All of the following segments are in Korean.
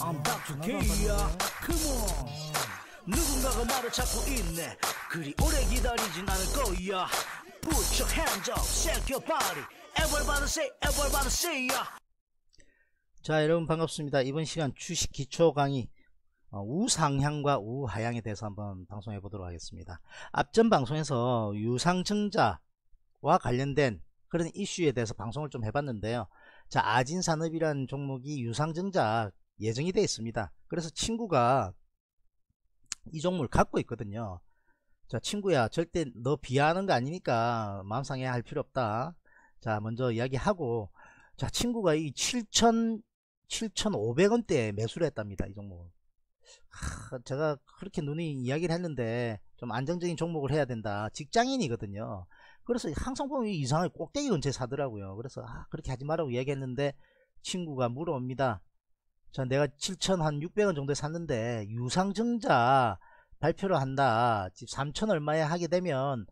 I'm b a k Come on 누군가가 말을 찾고 있네 그리 오래 기다리진 않을 거야 Put your hands up, shake your body Everybody say, everybody say ya 자 여러분 반갑습니다 이번 시간 주식 기초 강의 어, 우상향과 우하향에 대해서 한번 방송해 보도록 하겠습니다. 앞전 방송에서 유상증자와 관련된 그런 이슈에 대해서 방송을 좀 해봤는데요. 자, 아진산업이란 종목이 유상증자 예정이 되어 있습니다 그래서 친구가 이 종목을 갖고 있거든요 자 친구야 절대 너 비하하는 거 아니니까 마음 상해할 필요 없다 자 먼저 이야기하고 자 친구가 이7 0 0 0 7,500원대에 매수를 했답니다 이 종목을 하, 제가 그렇게 눈이 이야기를 했는데 좀 안정적인 종목을 해야 된다 직장인이거든요 그래서 항상 보면 이상하게 꼭대기 근처에 사더라고요 그래서 아, 그렇게 하지 말라고 이야기했는데 친구가 물어옵니다 자 내가 7,600원 정도에 샀는데 유상증자 발표를 한다 집 3천 얼마에 하게 되면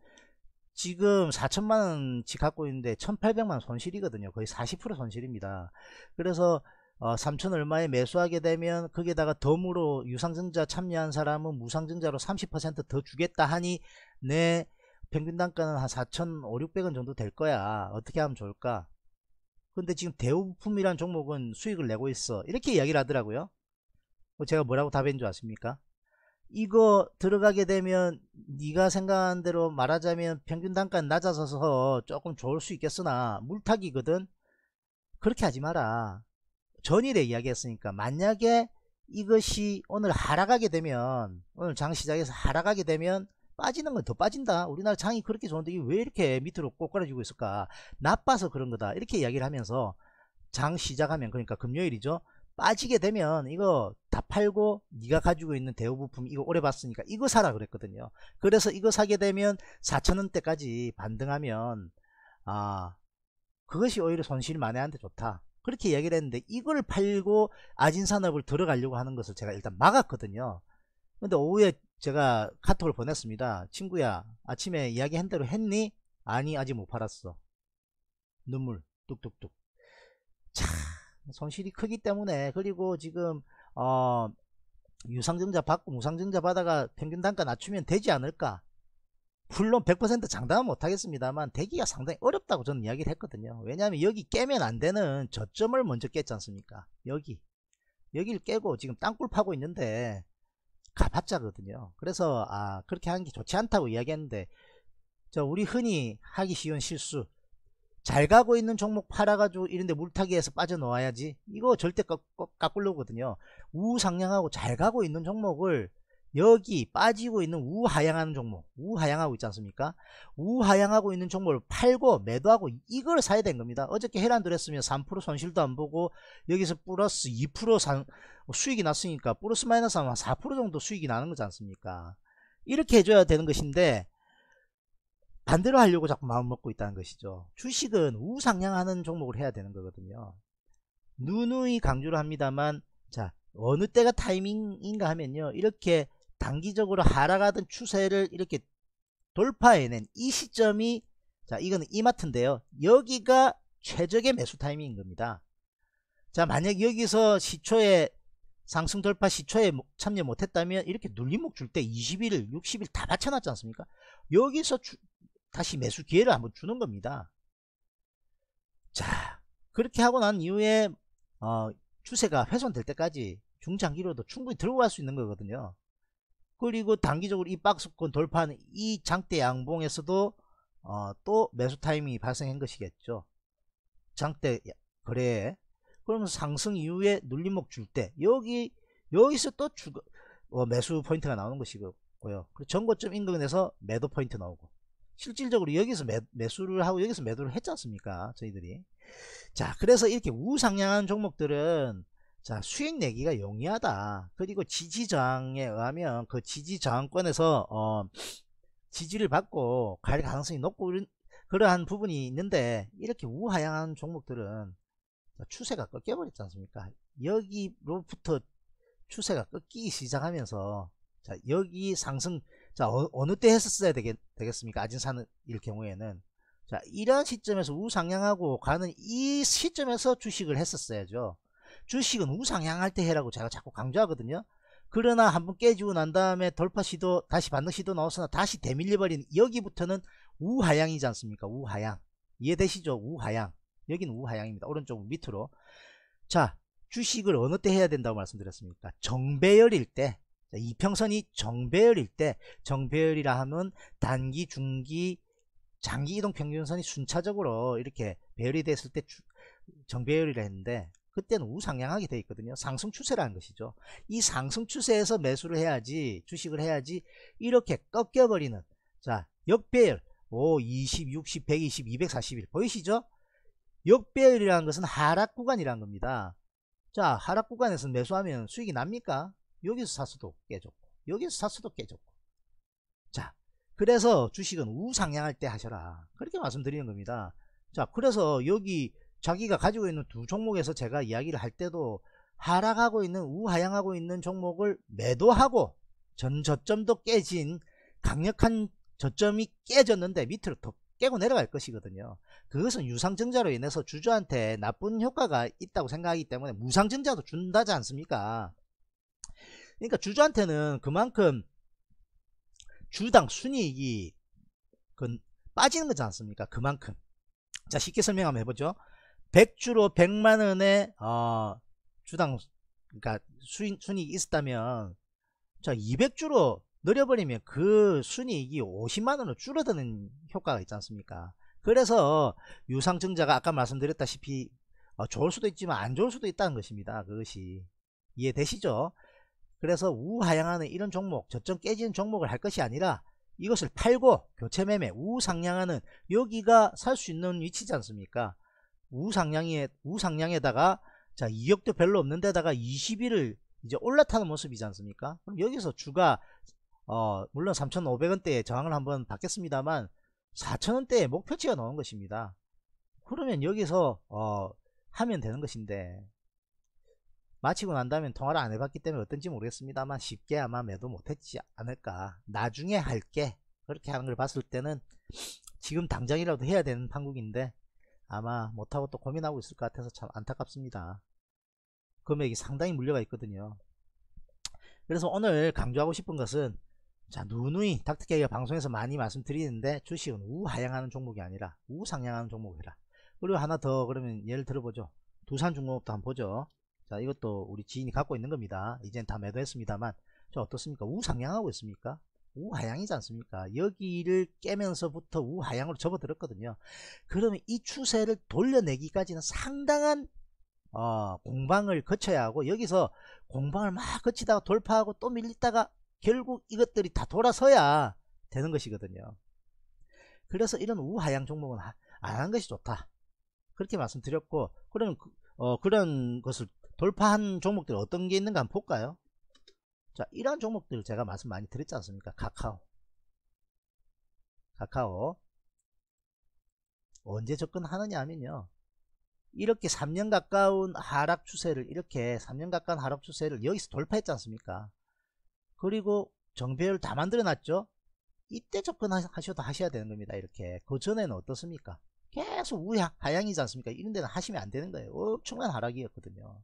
지금 4천만원 집 갖고 있는데 1,800만원 손실이거든요 거의 40% 손실입니다 그래서 어, 3천 얼마에 매수하게 되면 거기에다가 덤으로 유상증자 참여한 사람은 무상증자로 30%더 주겠다 하니 내 네, 평균 단가는 한 4,500원 정도 될 거야 어떻게 하면 좋을까 근데 지금 대우품이란 부 종목은 수익을 내고 있어 이렇게 이야기를 하더라고요 어, 제가 뭐라고 답했는 지 아십니까 이거 들어가게 되면 네가 생각한 대로 말하자면 평균 단가는 낮아져서 조금 좋을 수 있겠으나 물타기거든 그렇게 하지 마라 전일에 이야기했으니까 만약에 이것이 오늘 하락하게 되면 오늘 장 시장에서 하락하게 되면 빠지는 건 더 빠진다 우리나라 장이 그렇게 좋은데 왜 이렇게 밑으로 꼬꾸라지고 있을까 나빠서 그런 거다 이렇게 이야기를 하면서 장 시작하면 그러니까 금요일이죠 빠지게 되면 이거 다 팔고 네가 가지고 있는 대우 부품 이거 오래 봤으니까 이거 사라 그랬거든요 그래서 이거 사게 되면 4천원대까지 반등하면 아 그것이 오히려 손실 만회하는데 좋다 그렇게 이야기를 했는데 이걸 팔고 아진산업을 들어가려고 하는 것을 제가 일단 막았거든요 근데 오후에 제가 카톡을 보냈습니다. 친구야 아침에 이야기한 대로 했니? 아니 아직 못 팔았어. 눈물 뚝뚝뚝. 참 손실이 크기 때문에 그리고 지금 어, 유상증자 받고 무상증자 받아가 평균 단가 낮추면 되지 않을까? 물론 100% 장담은 못하겠습니다만 대기가 상당히 어렵다고 저는 이야기를 했거든요. 왜냐하면 여기 깨면 안 되는 저점을 먼저 깼지 않습니까? 여기 여기를 깨고 지금 땅굴 파고 있는데 가봤자거든요. 그래서 아 그렇게 하는 게 좋지 않다고 이야기했는데 저 우리 흔히 하기 쉬운 실수 잘 가고 있는 종목 팔아가지고 이런데 물타기해서 빠져놓아야지 이거 절대 깎, 깎으려거든요. 우상향하고 잘 가고 있는 종목을 여기 빠지고 있는 우하향하는 종목 우하향하고 있지 않습니까 우하향하고 있는 종목을 팔고 매도하고 이걸 사야 된 겁니다 어저께 해란도 했으면 3% 손실도 안 보고 여기서 플러스 2% 상, 수익이 났으니까 플러스 마이너스 하면 4% 정도 수익이 나는 거지 않습니까 이렇게 해줘야 되는 것인데 반대로 하려고 자꾸 마음먹고 있다는 것이죠 주식은 우상향하는 종목을 해야 되는 거거든요 누누이 강조를 합니다만 자 어느 때가 타이밍인가 하면요 이렇게 단기적으로 하락하던 추세를 이렇게 돌파해낸 이 시점이 자 이거는 이마트인데요 여기가 최적의 매수 타이밍인 겁니다 자 만약 여기서 시초에 상승 돌파 시초에 참여 못했다면 이렇게 눌림목 줄 때 20일 60일 다 받쳐놨지 않습니까 여기서 주, 다시 매수 기회를 한번 주는 겁니다 자 그렇게 하고 난 이후에 어, 추세가 훼손될 때까지 중장기로도 충분히 들고 갈 수 있는 거거든요 그리고 단기적으로 이 박스권 돌파하는 이 장대 양봉에서도 어, 또 매수 타이밍이 발생한 것이겠죠. 장대 거래 그러면 상승 이후에 눌림목 줄 때 여기 여기서 또 주, 어, 매수 포인트가 나오는 것이고요. 그리고 전고점 인근에서 매도 포인트 나오고 실질적으로 여기서 매, 매수를 하고 여기서 매도를 했지 않습니까? 저희들이 자 그래서 이렇게 우상향한 종목들은 자 수익 내기가 용이하다 그리고 지지저항에 의하면 그 지지저항권에서 어, 지지를 받고 갈 가능성이 높고 그러한 부분이 있는데 이렇게 우하향한 종목들은 추세가 꺾여버렸지 않습니까 여기로부터 추세가 꺾이기 시작하면서 자 여기 상승 자 어, 느때 했었어야 되겠, 되겠습니까 아진산일 경우에는 자 이런 시점에서 우상향하고 가는 이 시점에서 주식을 했었어야죠 주식은 우상향할 때 해라고 제가 자꾸 강조하거든요. 그러나 한 번 깨지고 난 다음에 돌파 시도 다시 반등 시도 나왔으나 다시 대밀려버리는 여기부터는 우하향이지 않습니까? 우하향 이해되시죠? 우하향 여긴 우하향입니다. 오른쪽 밑으로 자 주식을 어느 때 해야 된다고 말씀드렸습니까? 정배열일 때 이평선이 정배열일 때 정배열이라 하면 단기 중기 장기 이동 평균선이 순차적으로 이렇게 배열이 됐을 때 정배열이라 했는데 그때는 우상향하게 돼 있거든요. 상승 추세라는 것이죠. 이 상승 추세에서 매수를 해야지 주식을 해야지 이렇게 꺾여버리는 자 역배열 오 20, 60, 120, 241 보이시죠? 역배열이라는 것은 하락 구간이라는 겁니다. 자 하락 구간에서 매수하면 수익이 납니까? 여기서 사수도 깨졌고 여기서 사수도 깨졌고 자 그래서 주식은 우상향할 때 하셔라 그렇게 말씀드리는 겁니다. 자 그래서 여기 자기가 가지고 있는 두 종목에서 제가 이야기를 할 때도 하락하고 있는 우하향하고 있는 종목을 매도하고 전 저점도 깨진 강력한 저점이 깨졌는데 밑으로 더 깨고 내려갈 것이거든요. 그것은 유상증자로 인해서 주주한테 나쁜 효과가 있다고 생각하기 때문에 무상증자도 준다지 않습니까? 그러니까 주주한테는 그만큼 주당 순이익이 그 빠지는 거지 않습니까? 그만큼. 자, 쉽게 설명 한번 해보죠. 100주로 100만원의 어, 주당 그러니까 수 순이익이 있었다면 자 200주로 늘려버리면 그 순이익이 50만원으로 줄어드는 효과가 있지 않습니까 그래서 유상증자가 아까 말씀드렸다시피 어, 좋을 수도 있지만 안 좋을 수도 있다는 것입니다 그것이 이해되시죠 그래서 우하향하는 이런 종목 저점 깨지는 종목을 할 것이 아니라 이것을 팔고 교체매매 우상향하는 여기가 살 수 있는 위치지 않습니까 우상향에 우상향에다가 자 이격도 별로 없는 데다가 20일을 이제 올라타는 모습이지 않습니까? 그럼 여기서 주가 어 물론 3,500원대에 저항을 한번 받겠습니다만 4,000원대에 목표치가 나온 것입니다. 그러면 여기서 어 하면 되는 것인데 마치고 난 다음에 통화를 안 해봤기 때문에 어떤지 모르겠습니다만 쉽게 아마 매도 못했지 않을까 나중에 할게 그렇게 하는 걸 봤을 때는 지금 당장이라도 해야 되는 판국인데 아마 못하고 또 고민하고 있을 것 같아서 참 안타깝습니다. 금액이 상당히 물려가 있거든요. 그래서 오늘 강조하고 싶은 것은 자 누누이 닥터케이가 방송에서 많이 말씀드리는데 주식은 우하향하는 종목이 아니라 우상향하는 종목이라 그리고 하나 더 그러면 예를 들어보죠 두산중공업도 한번 보죠 자 이것도 우리 지인이 갖고 있는 겁니다 이젠 다 매도했습니다만 저 어떻습니까 우상향하고 있습니까 우하향이지 않습니까? 여기를 깨면서부터 우하향으로 접어들었거든요. 그러면 이 추세를 돌려내기까지는 상당한 어, 공방을 거쳐야 하고 여기서 공방을 막 거치다가 돌파하고 또 밀리다가 결국 이것들이 다 돌아서야 되는 것이거든요. 그래서 이런 우하향 종목은 안한 것이 좋다. 그렇게 말씀드렸고 그러면 그, 어, 그런 것을 돌파한 종목들 어떤 게 있는가 한번 볼까요? 자, 이러한 종목들 제가 말씀 많이 드렸지 않습니까? 카카오. 카카오. 언제 접근하느냐 하면요. 이렇게 3년 가까운 하락 추세를 이렇게 3년 가까운 하락 추세를 여기서 돌파했지 않습니까? 그리고 정배율 다 만들어놨죠? 이때 접근하셔도 하셔야 되는 겁니다. 이렇게. 그 전에는 어떻습니까? 계속 우리 하향이지 않습니까? 이런 데는 하시면 안 되는 거예요. 엄청난 하락이었거든요.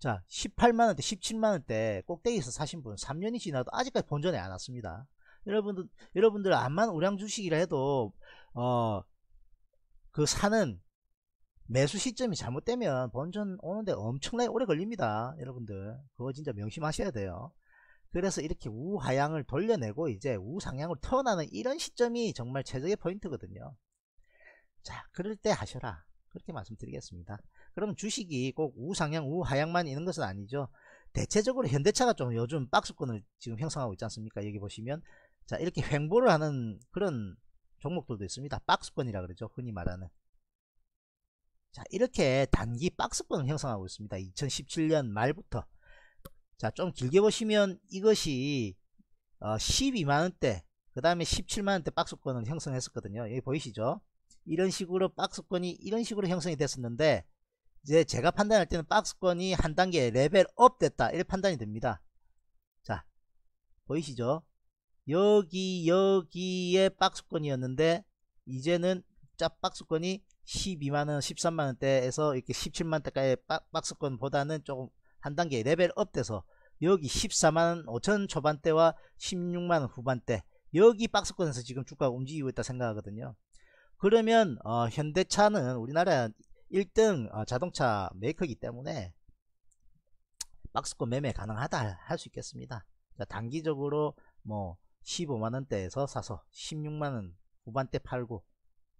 자 18만원대 17만원대 꼭대기에서 사신 분 3년이 지나도 아직까지 본전에 안 왔습니다 여러분들 여러분들 암만 우량 주식이라 해도 어그 사는 매수 시점이 잘못되면 본전 오는데 엄청나게 오래 걸립니다 여러분들 그거 진짜 명심하셔야 돼요 그래서 이렇게 우하향을 돌려내고 이제 우상향을 으로어나는 이런 시점이 정말 최적의 포인트거든요 자 그럴 때 하셔라 그렇게 말씀드리겠습니다 그럼 주식이 꼭 우상향 우하향만 있는 것은 아니죠 대체적으로 현대차가 좀 요즘 박스권을 지금 형성하고 있지 않습니까 여기 보시면 자 이렇게 횡보를 하는 그런 종목들도 있습니다 박스권이라 그러죠 흔히 말하는 자 이렇게 단기 박스권을 형성하고 있습니다 2017년 말부터 자 좀 길게 보시면 이것이 어, 12만원대 그 다음에 17만원대 박스권을 형성했었거든요 여기 보이시죠 이런 식으로 박스권이 이런 식으로 형성이 됐었는데 이제 제가 판단할 때는 박스권이 한 단계 레벨업 됐다 이렇게 판단이 됩니다 자 보이시죠 여기 여기에 박스권이었는데 이제는 짭 박스권이 12만원 13만원대에서 이렇게 17만원대까지 박스권보다는 조금 한 단계 레벨업 돼서 여기 14만 5천 초반대와 16만 후반대 여기 박스권에서 지금 주가가 움직이고 있다 생각하거든요 그러면 어, 현대차는 우리나라 1등 어, 자동차 메이커이기 때문에 박스권 매매 가능하다 할 수 있겠습니다 자, 단기적으로 뭐 15만원대에서 사서 16만원 후반대 팔고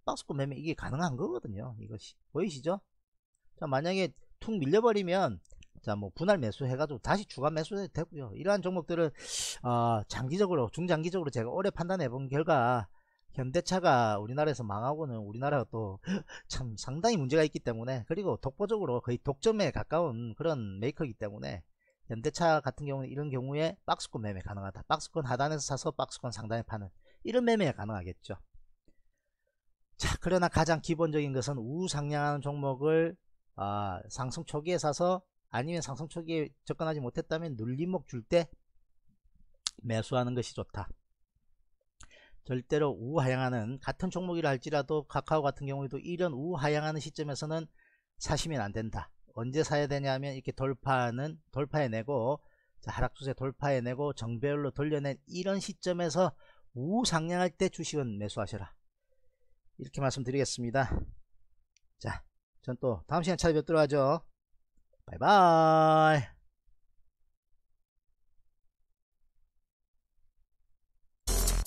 박스권 매매 이게 가능한 거거든요 이것이 보이시죠 자 만약에 툭 밀려버리면 자뭐 분할 매수 해가지고 다시 추가 매수 해도 되고요 이러한 종목들은 어, 장기적으로 중장기적으로 제가 오래 판단해 본 결과 현대차가 우리나라에서 망하고는 우리나라가 또 참 상당히 문제가 있기 때문에 그리고 독보적으로 거의 독점에 가까운 그런 메이커이기 때문에 현대차 같은 경우는 이런 경우에 박스권 매매 가능하다 박스권 하단에서 사서 박스권 상단에 파는 이런 매매가 가능하겠죠 자 그러나 가장 기본적인 것은 우상향하는 종목을 아, 상승 초기에 사서 아니면 상승 초기에 접근하지 못했다면 눌림목 줄 때 매수하는 것이 좋다 절대로 우하향하는 같은 종목이라 할지라도 카카오 같은 경우에도 이런 우하향하는 시점에서는 사시면 안된다 언제 사야 되냐면 이렇게 돌파는 돌파해내고 하락 추세 돌파해내고 정배열로 돌려낸 이런 시점에서 우상향할 때 주식은 매수하셔라 이렇게 말씀드리겠습니다 자전 또 다음 시간에 찾아뵙도록 하죠 바이바이